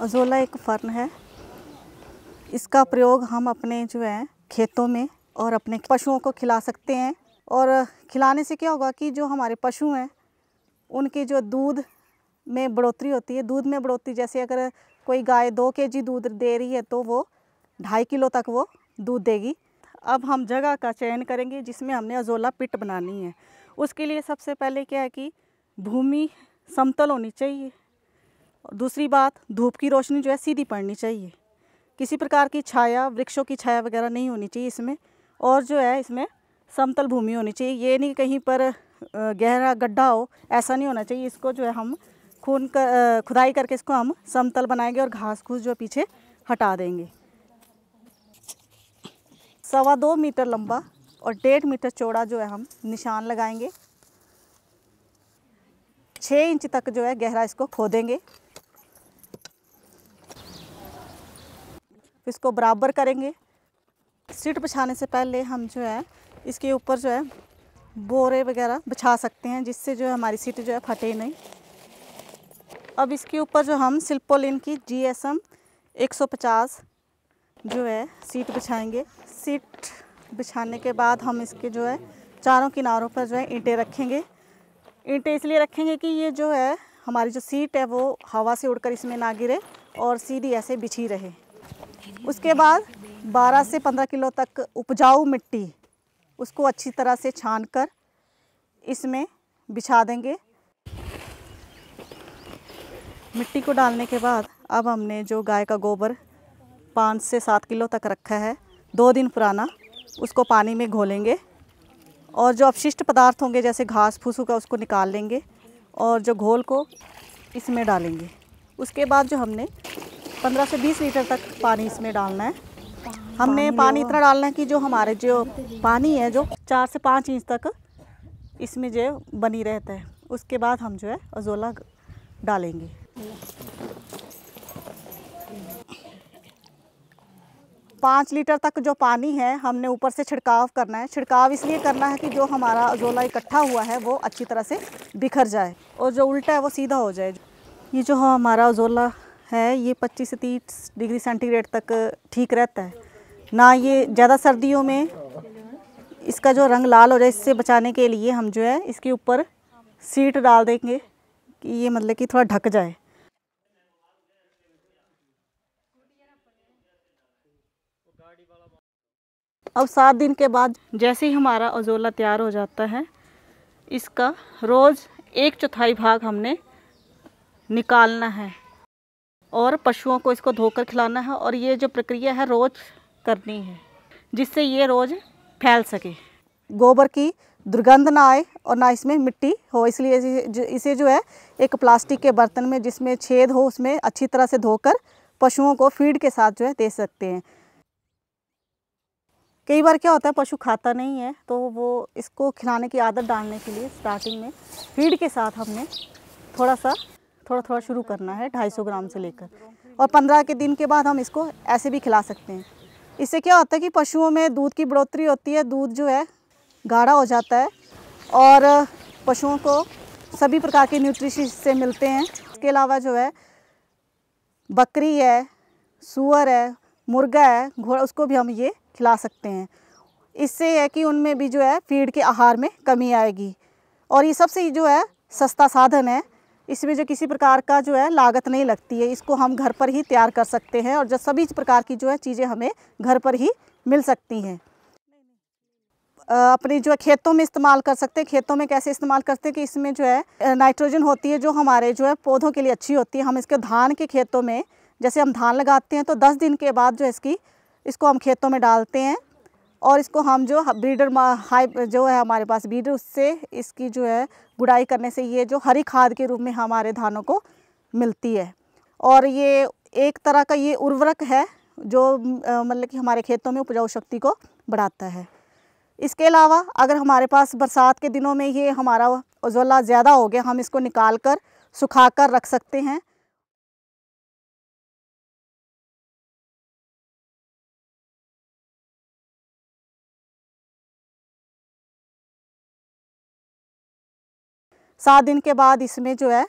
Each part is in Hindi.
अजोला एक फर्न है इसका प्रयोग हम अपने जो है खेतों में और अपने पशुओं को खिला सकते हैं और खिलाने से क्या होगा कि जो हमारे पशु हैं उनके जो दूध में बढ़ोतरी होती है दूध में बढ़ोतरी जैसे अगर कोई गाय दो के जी दूध दे रही है तो वो ढाई किलो तक वो दूध देगी अब हम जगह का चयन करेंगे जिसमें हमने अजोला पिट बनानी है उसके लिए सबसे पहले क्या है कि भूमि समतल होनी चाहिए दूसरी बात धूप की रोशनी जो है सीधी पड़नी चाहिए किसी प्रकार की छाया वृक्षों की छाया वगैरह नहीं होनी चाहिए इसमें और जो है इसमें समतल भूमि होनी चाहिए ये नहीं कहीं पर गहरा गड्ढा हो ऐसा नहीं होना चाहिए इसको जो है हम खून कर खुदाई करके इसको हम समतल बनाएंगे और घास घूस जो पीछे हटा देंगे सवा दो मीटर लंबा और डेढ़ मीटर चौड़ा जो है हम निशान लगाएंगे छः इंच तक जो है गहरा इसको खोदेंगे इसको बराबर करेंगे सीट बिछाने से पहले हम जो है इसके ऊपर जो है बोरे वगैरह बिछा सकते हैं जिससे जो है हमारी सीट जो है फटे नहीं अब इसके ऊपर जो हम सिल्पोलिन की जी एस एम एक सौ पचास जो है सीट बिछाएंगे सीट बिछाने के बाद हम इसके जो है चारों किनारों पर जो है ईंटें रखेंगे ईंटें इसलिए रखेंगे कि ये जो है हमारी जो सीट है वो हवा से उड़कर इसमें ना गिरे और सीधी ऐसे बिछी रहे उसके बाद 12 से 15 किलो तक उपजाऊ मिट्टी उसको अच्छी तरह से छान कर इसमें बिछा देंगे मिट्टी को डालने के बाद अब हमने जो गाय का गोबर पाँच से सात किलो तक रखा है दो दिन पुराना उसको पानी में घोलेंगे और जो अपशिष्ट पदार्थ होंगे जैसे घास फूस का उसको निकाल लेंगे और जो घोल को इसमें डालेंगे उसके बाद जो हमने 15 से 20 लीटर तक पानी इसमें डालना है हमने पानी इतना डालना है कि जो हमारे जो पानी है जो चार से पाँच इंच तक इसमें जो बनी रहता है उसके बाद हम जो है अजोला डालेंगे पाँच लीटर तक जो पानी है हमने ऊपर से छिड़काव करना है छिड़काव इसलिए करना है कि जो हमारा अजोला इकट्ठा हुआ है वो अच्छी तरह से बिखर जाए और जो उल्टा है वो सीधा हो जाए ये जो हमारा अजोला है ये 25 से 30 डिग्री सेंटीग्रेड तक ठीक रहता है ना ये ज़्यादा सर्दियों में इसका जो रंग लाल हो जाए इससे बचाने के लिए हम जो है इसके ऊपर सीट डाल देंगे कि ये मतलब कि थोड़ा ढक जाए अब सात दिन के बाद जैसे ही हमारा अजोला तैयार हो जाता है इसका रोज़ एक चौथाई भाग हमने निकालना है और पशुओं को इसको धोकर खिलाना है और ये जो प्रक्रिया है रोज़ करनी है जिससे ये रोज़ फैल सके गोबर की दुर्गंध ना आए और ना इसमें मिट्टी हो इसलिए इसे जो है एक प्लास्टिक के बर्तन में जिसमें छेद हो उसमें अच्छी तरह से धोकर पशुओं को फीड के साथ जो है दे सकते हैं कई बार क्या होता है पशु खाता नहीं है तो वो इसको खिलाने की आदत डालने के लिए स्टार्टिंग में फीड के साथ हमने थोड़ा सा थोड़ा थोड़ा शुरू करना है ढाई ग्राम से लेकर और पंद्रह के दिन के बाद हम इसको ऐसे भी खिला सकते हैं इससे क्या होता है कि पशुओं में दूध की बढ़ोतरी होती है दूध जो है गाढ़ा हो जाता है और पशुओं को सभी प्रकार के न्यूट्रिश से मिलते हैं इसके अलावा जो है बकरी है सुअर है मुर्गा है घोड़ा उसको भी हम ये खिला सकते हैं इससे है कि उनमें भी जो है फीड के आहार में कमी आएगी और ये सबसे जो है सस्ता साधन है इसमें जो किसी प्रकार का जो है लागत नहीं लगती है इसको हम घर पर ही तैयार कर सकते हैं और जो सभी प्रकार की जो है चीज़ें हमें घर पर ही मिल सकती हैं अपने जो है खेतों में इस्तेमाल कर सकते हैं खेतों में कैसे इस्तेमाल करते हैं कि इसमें जो है नाइट्रोजन होती है जो हमारे जो है पौधों के लिए अच्छी होती है हम इसके धान के खेतों में जैसे हम धान लगाते हैं तो दस दिन के बाद जो इसकी इसको हम खेतों में डालते हैं और इसको हम जो ब्रीडर हाई जो है हमारे पास ब्रीडर उससे इसकी जो है गुड़ाई करने से ये जो हरी खाद के रूप में हमारे धानों को मिलती है और ये एक तरह का ये उर्वरक है जो मतलब कि हमारे खेतों में उपजाऊ शक्ति को बढ़ाता है इसके अलावा अगर हमारे पास बरसात के दिनों में ये हमारा उजोला ज़्यादा हो गया हम इसको निकाल कर सुखा कर रख सकते हैं सात दिन के बाद इसमें जो है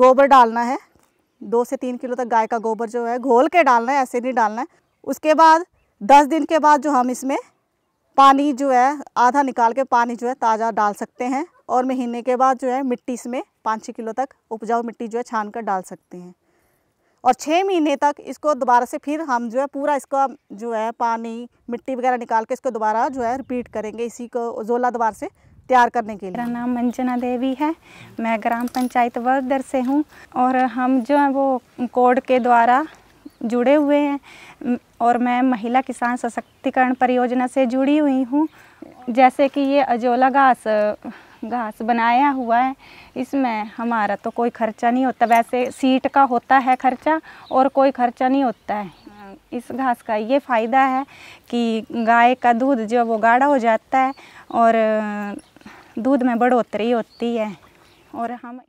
गोबर डालना है दो से तीन किलो तक गाय का गोबर जो है घोल के डालना है ऐसे नहीं डालना है उसके बाद दस दिन के बाद जो हम इसमें पानी जो है आधा निकाल के पानी जो है ताज़ा डाल सकते हैं और महीने के बाद जो है मिट्टी इसमें पाँच छः किलो तक उपजाऊ मिट्टी जो है छान कर डाल सकते हैं और छः महीने तक इसको दोबारा से फिर हम जो है पूरा इसका जो है पानी मिट्टी वगैरह निकाल के इसको दोबारा जो है रिपीट करेंगे इसी को जोला दोबारा से तैयार करने के लिए मेरा नाम मंजना देवी है मैं ग्राम पंचायत वर्दर से हूँ और हम जो है वो कोड के द्वारा जुड़े हुए हैं और मैं महिला किसान सशक्तिकरण परियोजना से जुड़ी हुई हूँ जैसे कि ये अजोला घास घास बनाया हुआ है इसमें हमारा तो कोई खर्चा नहीं होता वैसे सीट का होता है खर्चा और कोई खर्चा नहीं होता है इस घास का ये फ़ायदा है कि गाय का दूध जो वो गाढ़ा हो जाता है और दूध में बढ़ोतरी होती है और हम